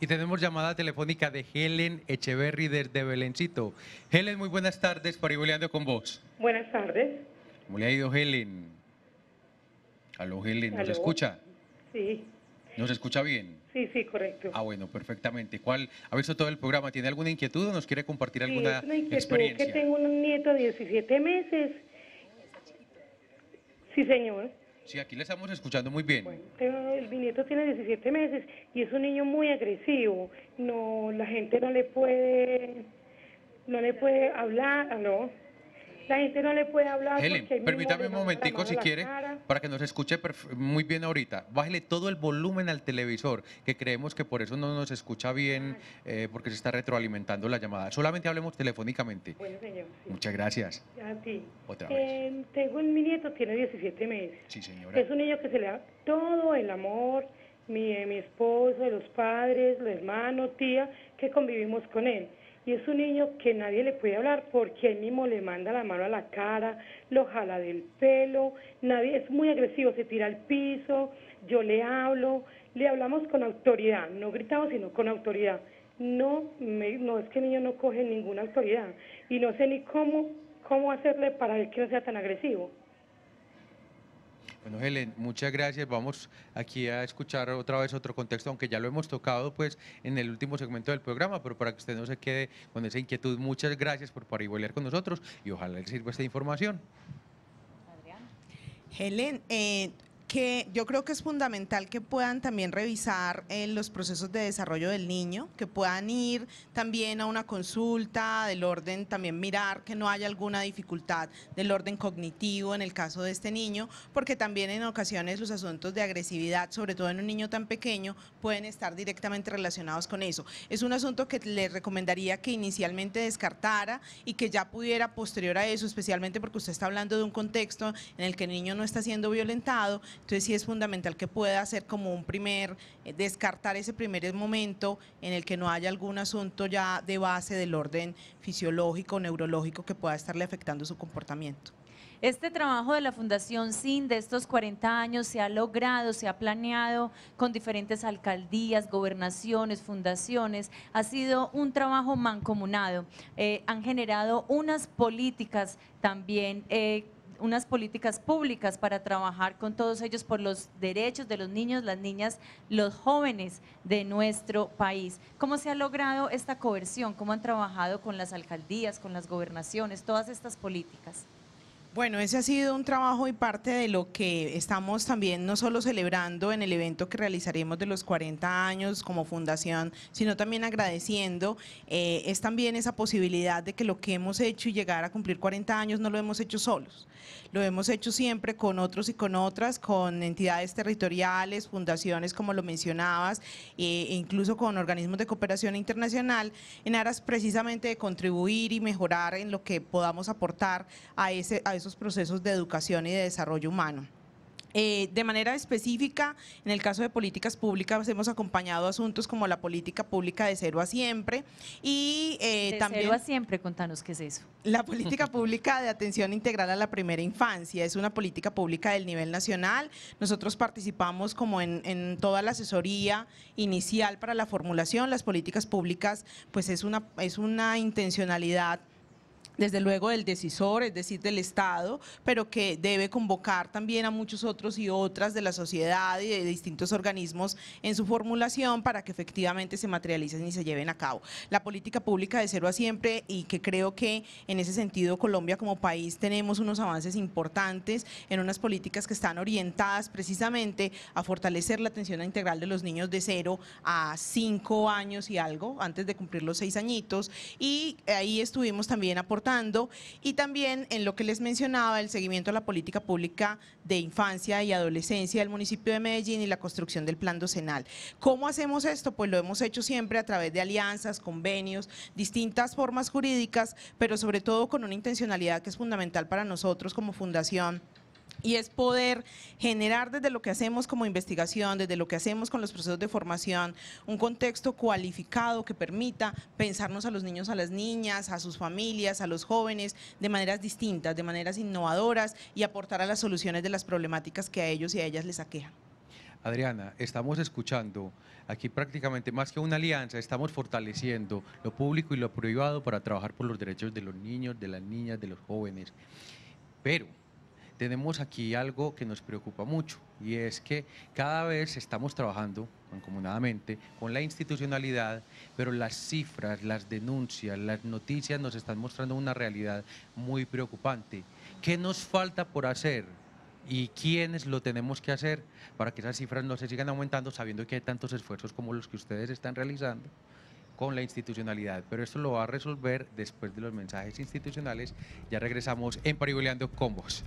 Y tenemos llamada telefónica de Helen Echeverry desde Belencito. Helen, muy buenas tardes, volviendo con vos. Buenas tardes. ¿Cómo le ha ido Helen? Aló, Helen, ¿nos escucha? Sí. ¿Nos escucha bien? Sí, sí, correcto. Ah, bueno, perfectamente. ¿Cuál ha visto todo el programa? ¿Tiene alguna inquietud o nos quiere compartir alguna sí, es una inquietud, que tengo un nieto de 17 meses. Sí, señor. Sí, aquí le estamos escuchando muy bien. el, mi nieto tiene 17 meses y es un niño muy agresivo. No, la gente no le puede, no le puede hablar, no. La gente no le puede hablar. Helen, permítame un momentico si quiere, para que nos escuche muy bien ahorita. Bájele todo el volumen al televisor, que creemos que por eso no nos escucha bien, eh, porque se está retroalimentando la llamada. Solamente hablemos telefónicamente. Bueno, señor. Muchas gracias. A ti. Otra vez. Tengo un mi nieto, tiene 17 meses. Sí, señora. Es un niño que se le da todo el amor, mi, mi esposo, los padres, los hermanos, tía, que convivimos con él y es un niño que nadie le puede hablar porque él mismo le manda la mano a la cara, lo jala del pelo, nadie es muy agresivo, se tira al piso, yo le hablo, le hablamos con autoridad, no gritamos sino con autoridad. No, no es que el niño no coge ninguna autoridad y no sé ni cómo, cómo hacerle para que no sea tan agresivo. Bueno, Helen, muchas gracias. Vamos aquí a escuchar otra vez otro contexto, aunque ya lo hemos tocado pues en el último segmento del programa, pero para que usted no se quede con esa inquietud, muchas gracias por volver con nosotros y ojalá le sirva esta información. Helen, eh, que yo creo que es fundamental que puedan también revisar en eh, los procesos de desarrollo del niño, que puedan ir también a una consulta del orden, también mirar que no haya alguna dificultad del orden cognitivo en el caso de este niño, porque también en ocasiones los asuntos de agresividad, sobre todo en un niño tan pequeño, pueden estar directamente relacionados con eso. Es un asunto que le recomendaría que inicialmente descartara y que ya pudiera posterior a eso, especialmente porque usted está hablando de un contexto en el que el niño no está siendo violentado, entonces sí es fundamental que pueda hacer como un primer, eh, descartar ese primer momento en el que no haya algún asunto ya de base del orden fisiológico, neurológico que pueda estarle afectando su comportamiento. Este trabajo de la Fundación SIN de estos 40 años se ha logrado, se ha planeado con diferentes alcaldías, gobernaciones, fundaciones. Ha sido un trabajo mancomunado. Eh, han generado unas políticas también eh, unas políticas públicas para trabajar con todos ellos por los derechos de los niños, las niñas, los jóvenes de nuestro país. ¿Cómo se ha logrado esta coerción? ¿Cómo han trabajado con las alcaldías, con las gobernaciones, todas estas políticas? Bueno, ese ha sido un trabajo y parte de lo que estamos también no solo celebrando en el evento que realizaremos de los 40 años como fundación, sino también agradeciendo. Eh, es también esa posibilidad de que lo que hemos hecho y llegar a cumplir 40 años no lo hemos hecho solos. Lo hemos hecho siempre con otros y con otras, con entidades territoriales, fundaciones, como lo mencionabas, e incluso con organismos de cooperación internacional, en aras precisamente de contribuir y mejorar en lo que podamos aportar a ese esos procesos de educación y de desarrollo humano. Eh, de manera específica, en el caso de políticas públicas, hemos acompañado asuntos como la política pública de cero a siempre y eh, de también... Cero a siempre, contanos qué es eso. La política pública de atención integral a la primera infancia es una política pública del nivel nacional. Nosotros participamos como en, en toda la asesoría inicial para la formulación. Las políticas públicas, pues es una, es una intencionalidad desde luego del decisor, es decir, del Estado, pero que debe convocar también a muchos otros y otras de la sociedad y de distintos organismos en su formulación para que efectivamente se materialicen y se lleven a cabo. La política pública de cero a siempre y que creo que en ese sentido Colombia como país tenemos unos avances importantes en unas políticas que están orientadas precisamente a fortalecer la atención integral de los niños de cero a cinco años y algo, antes de cumplir los seis añitos, y ahí estuvimos también aportando y también en lo que les mencionaba, el seguimiento a la política pública de infancia y adolescencia del municipio de Medellín y la construcción del plan docenal. ¿Cómo hacemos esto? Pues lo hemos hecho siempre a través de alianzas, convenios, distintas formas jurídicas, pero sobre todo con una intencionalidad que es fundamental para nosotros como fundación y es poder generar desde lo que hacemos como investigación, desde lo que hacemos con los procesos de formación, un contexto cualificado que permita pensarnos a los niños, a las niñas, a sus familias, a los jóvenes, de maneras distintas, de maneras innovadoras y aportar a las soluciones de las problemáticas que a ellos y a ellas les aquejan. Adriana, estamos escuchando aquí prácticamente más que una alianza, estamos fortaleciendo lo público y lo privado para trabajar por los derechos de los niños, de las niñas, de los jóvenes. Pero tenemos aquí algo que nos preocupa mucho y es que cada vez estamos trabajando mancomunadamente con la institucionalidad, pero las cifras, las denuncias, las noticias nos están mostrando una realidad muy preocupante. ¿Qué nos falta por hacer? y quiénes lo tenemos que hacer para que esas cifras no se sigan aumentando, sabiendo que hay tantos esfuerzos como los que ustedes están realizando con la institucionalidad, pero esto lo va a resolver después de los mensajes institucionales. Ya regresamos en Pariboleando con vos.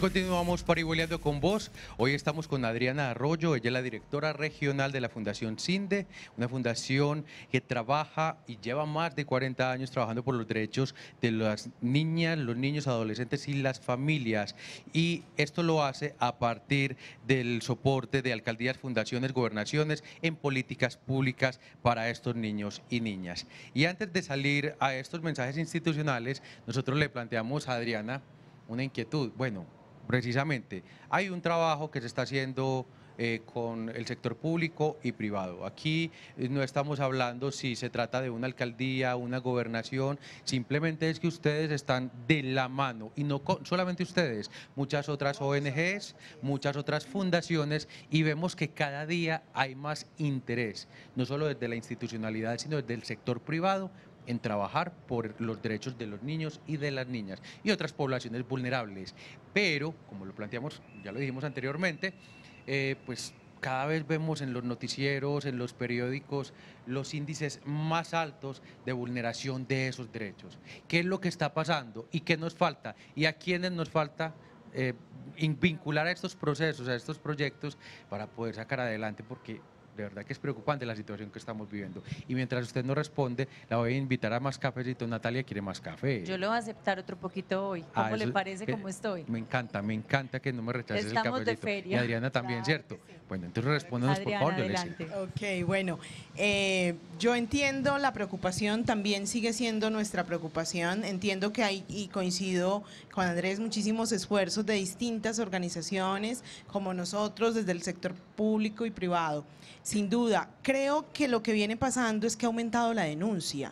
continuamos pariboleando con vos. Hoy estamos con Adriana Arroyo, ella es la directora regional de la Fundación CINDE, una fundación que trabaja y lleva más de 40 años trabajando por los derechos de las niñas, los niños, adolescentes y las familias. Y esto lo hace a partir del soporte de alcaldías, fundaciones, gobernaciones en políticas públicas para estos niños y niñas. Y antes de salir a estos mensajes institucionales, nosotros le planteamos a Adriana una inquietud. Bueno, precisamente. Hay un trabajo que se está haciendo eh, con el sector público y privado. Aquí eh, no estamos hablando si se trata de una alcaldía, una gobernación, simplemente es que ustedes están de la mano y no solamente ustedes, muchas otras ONGs, pues, muchas otras fundaciones y vemos que cada día hay más interés, no solo desde la institucionalidad, sino desde el sector privado en trabajar por los derechos de los niños y de las niñas y otras poblaciones vulnerables. Pero, como lo planteamos, ya lo dijimos anteriormente, eh, pues cada vez vemos en los noticieros, en los periódicos, los índices más altos de vulneración de esos derechos. ¿Qué es lo que está pasando y qué nos falta y a quiénes nos falta? Eh, vincular a estos procesos, a estos proyectos para poder sacar adelante, porque verdad que es preocupante la situación que estamos viviendo. Y mientras usted no responde, la voy a invitar a más cafecito. Natalia quiere más café. Yo lo voy a aceptar otro poquito hoy. Ah, ¿Cómo le parece cómo estoy? Me encanta, me encanta que no me rechaces el cafecito. Y Adriana también, ¿cierto? Bueno, entonces responde Adriana, por favor, adelante. Ok, bueno. Eh, yo entiendo la preocupación, también sigue siendo nuestra preocupación. Entiendo que hay, y coincido con Andrés, muchísimos esfuerzos de distintas organizaciones como nosotros desde el sector público y privado. Sin duda, creo que lo que viene pasando es que ha aumentado la denuncia.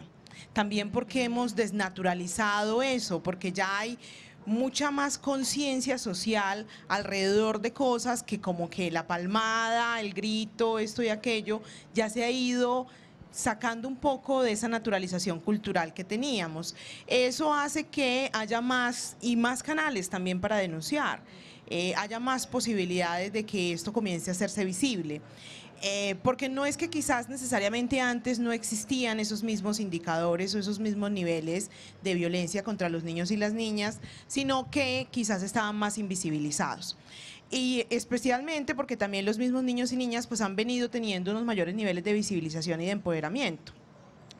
También porque hemos desnaturalizado eso, porque ya hay mucha más conciencia social alrededor de cosas que como que la palmada, el grito, esto y aquello, ya se ha ido sacando un poco de esa naturalización cultural que teníamos. Eso hace que haya más y más canales también para denunciar. Eh, haya más posibilidades de que esto comience a hacerse visible. Eh, porque no es que quizás necesariamente antes no existían esos mismos indicadores o esos mismos niveles de violencia contra los niños y las niñas, sino que quizás estaban más invisibilizados y especialmente porque también los mismos niños y niñas pues han venido teniendo unos mayores niveles de visibilización y de empoderamiento.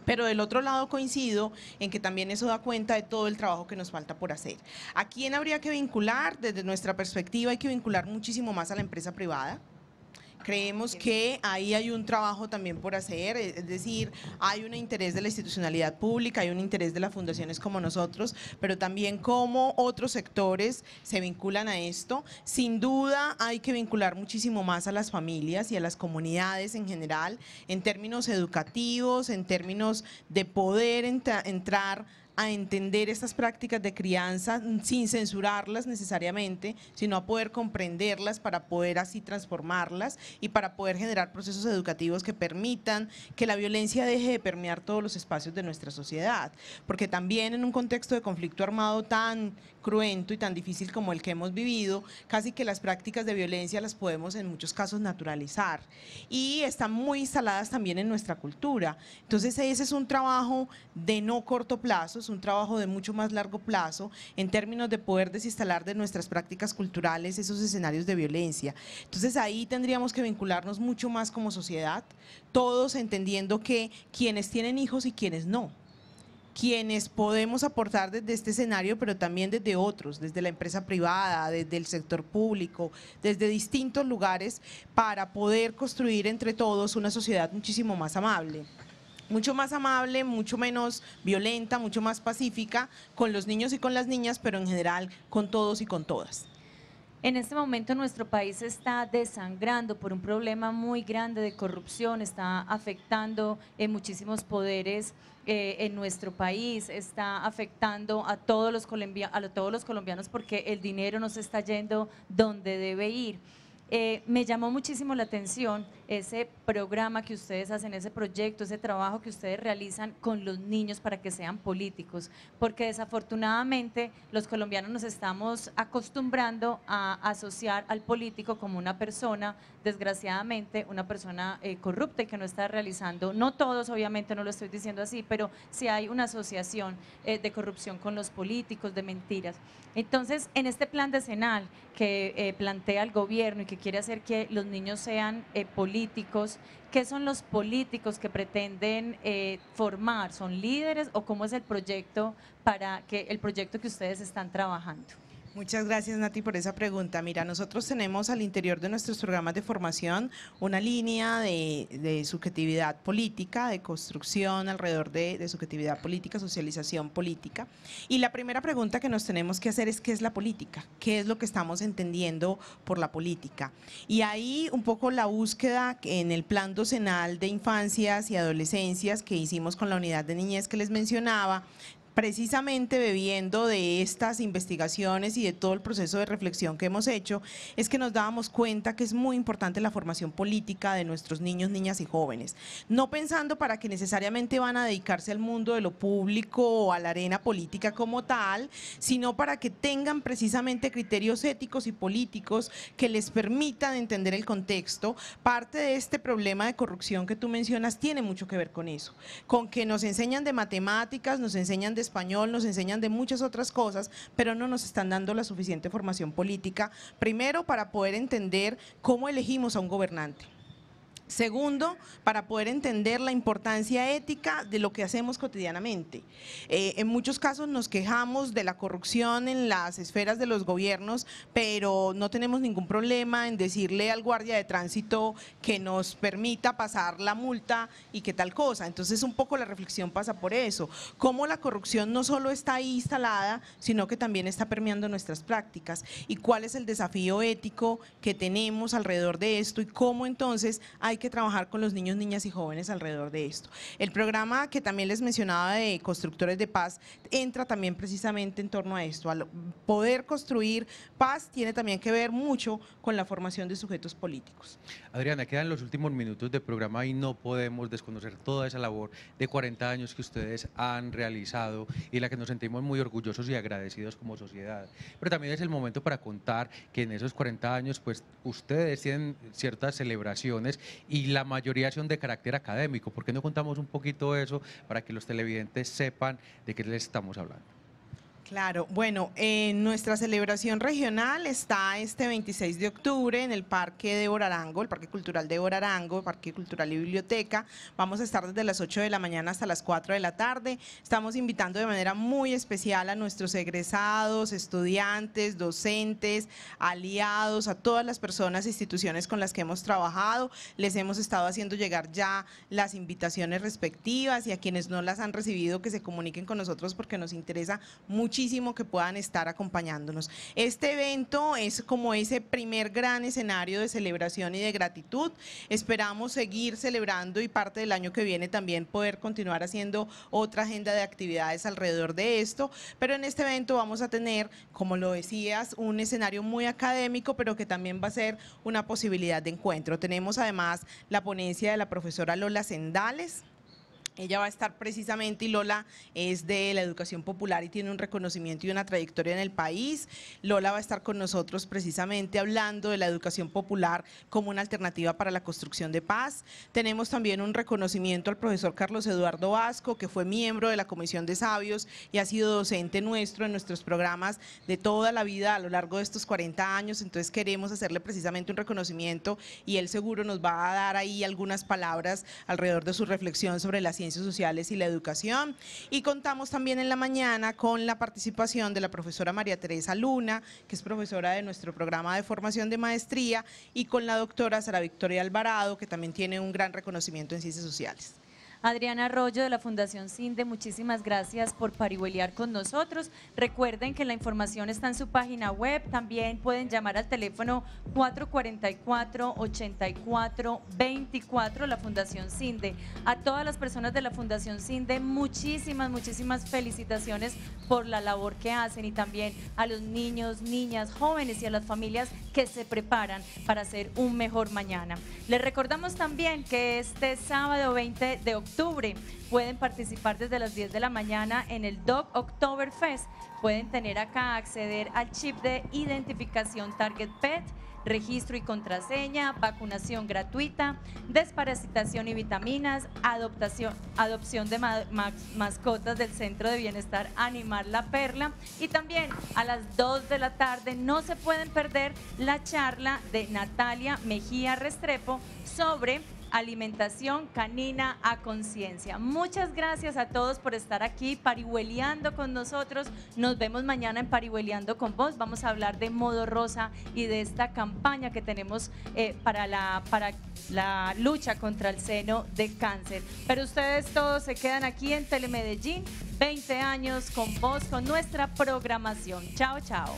Pero del otro lado coincido en que también eso da cuenta de todo el trabajo que nos falta por hacer. ¿A quién habría que vincular? Desde nuestra perspectiva hay que vincular muchísimo más a la empresa privada. Creemos que ahí hay un trabajo también por hacer, e, es decir, hay un interés de la institucionalidad pública, hay un interés de las fundaciones como nosotros, pero también cómo otros sectores se vinculan a esto. Sin duda hay que vincular muchísimo más a las familias y a las comunidades en general, en términos educativos, en términos de poder entrar a entender estas prácticas de crianza sin censurarlas necesariamente, sino a poder comprenderlas para poder así transformarlas y para poder generar procesos educativos que permitan que la violencia deje de permear todos los espacios de nuestra sociedad. Porque también en un contexto de conflicto armado tan y tan difícil como el que hemos vivido, casi que las prácticas de violencia las podemos en muchos casos naturalizar y están muy instaladas también en nuestra cultura. Entonces ese es un trabajo de no corto plazo, es un trabajo de mucho más largo plazo en términos de poder desinstalar de nuestras prácticas culturales esos escenarios de violencia. Entonces ahí tendríamos que vincularnos mucho más como sociedad, todos entendiendo que quienes tienen hijos y quienes no quienes podemos aportar desde este escenario, pero también desde otros, desde la empresa privada, desde el sector público, desde distintos lugares, para poder construir entre todos una sociedad muchísimo más amable mucho más amable, mucho menos violenta, mucho más pacífica con los niños y con las niñas, pero en general con todos y con todas. En este momento nuestro país está desangrando por un problema muy grande de corrupción, está afectando en eh, muchísimos poderes eh, en nuestro país, está afectando a todos, los a todos los colombianos porque el dinero no se está yendo donde debe ir. Eh, me llamó muchísimo la atención ese programa que ustedes hacen, ese proyecto, ese trabajo que ustedes realizan con los niños para que sean políticos, porque desafortunadamente los colombianos nos estamos acostumbrando a asociar al político como una persona, desgraciadamente, una persona eh, corrupta y que no está realizando, no todos, obviamente no lo estoy diciendo así, pero si sí hay una asociación eh, de corrupción con los políticos, de mentiras. Entonces, en este plan decenal que eh, plantea el gobierno y que quiere hacer que los niños sean políticos, políticos, ¿qué son los políticos que pretenden eh, formar? ¿Son líderes o cómo es el proyecto para que el proyecto que ustedes están trabajando? Muchas gracias Nati por esa pregunta. Mira, nosotros tenemos al interior de nuestros programas de formación una línea de, subjetividad política, de construcción alrededor de, de, subjetividad política, socialización política. Y la primera pregunta que nos tenemos que hacer es qué es la política, qué es lo que estamos entendiendo por la política. Y ahí un poco la búsqueda en el plan docenal de infancias y adolescencias que hicimos con la unidad de niñez que les mencionaba, precisamente bebiendo de estas investigaciones y de todo el proceso de reflexión que hemos hecho, es que nos dábamos cuenta que es muy importante la formación política de nuestros niños, niñas y jóvenes. No pensando para que necesariamente van a dedicarse al mundo de lo público o a la arena política como tal, sino para que tengan precisamente criterios éticos y políticos que les permitan entender el contexto. Parte de este problema de corrupción que tú mencionas tiene mucho que ver con eso, con que nos enseñan de matemáticas, nos enseñan de español, nos enseñan de muchas otras cosas, pero no nos están dando la suficiente formación política, primero para poder entender cómo elegimos a un gobernante. Segundo, para poder entender la importancia ética de lo que hacemos cotidianamente. Eh, en muchos casos nos quejamos de la corrupción en las esferas de los gobiernos, pero no tenemos ningún problema en decirle al guardia de tránsito que nos permita pasar la multa y que tal cosa. Entonces un poco la reflexión pasa por eso, cómo la corrupción no solo está ahí instalada, sino que también está permeando nuestras prácticas y cuál es el desafío ético que tenemos alrededor de esto y cómo entonces hay que trabajar con los niños, niñas y jóvenes alrededor de esto. El programa que también les mencionaba de Constructores de Paz entra también precisamente en torno a esto. Al poder construir paz tiene también que ver mucho con la formación de sujetos políticos. Adriana, quedan los últimos minutos del programa y no podemos desconocer toda esa labor de 40 años que ustedes han realizado y la que nos sentimos muy orgullosos y agradecidos como sociedad. Pero también es el momento para contar que en esos 40 años, pues ustedes tienen ciertas celebraciones y la mayoría son de carácter académico. ¿Por qué no contamos un poquito eso para que los televidentes sepan de qué les estamos hablando? Claro, bueno, nuestra celebración regional está este 26 de octubre en el Parque de Orarango, el Parque Cultural de Orarango, Parque Cultural y Biblioteca. Vamos a estar desde las 8 de la mañana hasta las 4 de la tarde. Estamos invitando de manera muy especial a nuestros egresados, estudiantes, docentes, aliados, a todas las personas e instituciones con las que hemos trabajado. Les hemos estado haciendo llegar ya las invitaciones respectivas y a quienes no las han recibido que se comuniquen con nosotros porque nos interesa mucho muchísimo que puedan estar acompañándonos. Este evento es como ese primer gran escenario de celebración y de gratitud. Esperamos seguir celebrando y parte del año que viene también poder continuar haciendo otra agenda de actividades alrededor de esto. Pero en este evento vamos a tener, como lo decías, un escenario muy académico, pero que también va a ser una posibilidad de encuentro. Tenemos además la ponencia de la profesora Lola Sendales ella va a estar precisamente, y Lola es de la educación popular y tiene un reconocimiento y una trayectoria en el país. Lola va a estar con nosotros precisamente hablando de la educación popular como una alternativa para la construcción de paz. Tenemos también un reconocimiento al profesor Carlos Eduardo Vasco, que fue miembro de la Comisión de Sabios y ha sido docente nuestro en nuestros programas de toda la vida a lo largo de estos 40 años. Entonces queremos hacerle precisamente un reconocimiento y él seguro nos va a dar ahí algunas palabras alrededor de su reflexión sobre la ciencia Sociales y la Educación. Y contamos también en la mañana con la participación de la profesora María Teresa Luna, que es profesora de nuestro programa de formación de maestría, y con la doctora Sara Victoria Alvarado, que también tiene un gran reconocimiento en Ciencias Sociales. Adriana Arroyo de la Fundación CINDE, muchísimas gracias por parihuelear con nosotros. Recuerden que la información está en su página web, también pueden llamar al teléfono 444-8424, la Fundación CINDE. A todas las personas de la Fundación CINDE, muchísimas, muchísimas felicitaciones por la labor que hacen y también a los niños, niñas, jóvenes y a las familias que se preparan para hacer un mejor mañana. Les recordamos también que este sábado 20 de octubre, Pueden participar desde las 10 de la mañana en el Dog Fest. Pueden tener acá acceder al chip de identificación Target Pet registro y contraseña, vacunación gratuita, desparasitación y vitaminas, adopción de mascotas del Centro de Bienestar Animal La Perla y también a las 2 de la tarde no se pueden perder la charla de Natalia Mejía Restrepo sobre alimentación canina a conciencia. Muchas gracias a todos por estar aquí parihueleando con nosotros. Nos vemos mañana en Parihueleando con vos. Vamos a hablar de Modo Rosa y de esta campaña que tenemos eh, para, la, para la lucha contra el seno de cáncer. Pero ustedes todos se quedan aquí en Telemedellín, 20 años con vos, con nuestra programación. Chao, chao.